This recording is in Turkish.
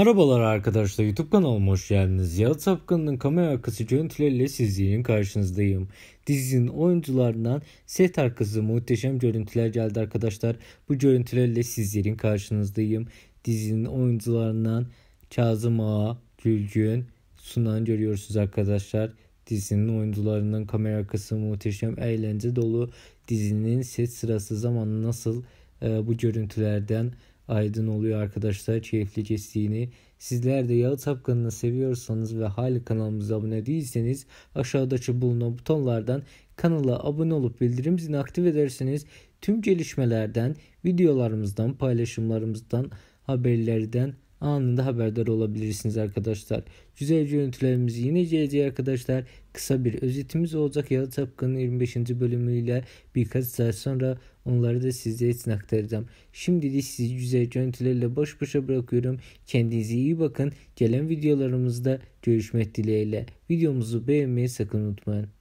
Merhabalar arkadaşlar YouTube kanalıma hoş geldiniz. Yalı Sapkanı'nın kamera arkası görüntüleriyle sizlerin karşınızdayım. Dizinin oyuncularından set arkası muhteşem görüntüler geldi arkadaşlar. Bu görüntülerle sizlerin karşınızdayım. Dizinin oyuncularından Kazım Ağa, Gülgün, Sunan görüyorsunuz arkadaşlar. Dizinin oyuncularından kamera arkası muhteşem eğlence dolu. Dizinin set sırası zamanı nasıl ee, bu görüntülerden aydın oluyor arkadaşlar keyiflicesini. Sizler de Yağıt Tapkanı'nı seviyorsanız ve hala kanalımıza abone değilseniz aşağıdaki bulunan butonlardan kanala abone olup bildirim zilini aktif ederseniz tüm gelişmelerden, videolarımızdan, paylaşımlarımızdan, haberlerden anında haberdar olabilirsiniz arkadaşlar. Güzel görüntülerimizi yine geleceği arkadaşlar. Kısa bir özetimiz olacak. Yalı Tapkan'ın 25. bölümüyle birkaç saat sonra onları da sizlere için aktaracağım. de sizi güzel görüntülerle boş başa bırakıyorum. Kendinize iyi bakın. Gelen videolarımızda görüşmek dileğiyle. Videomuzu beğenmeyi sakın unutmayın.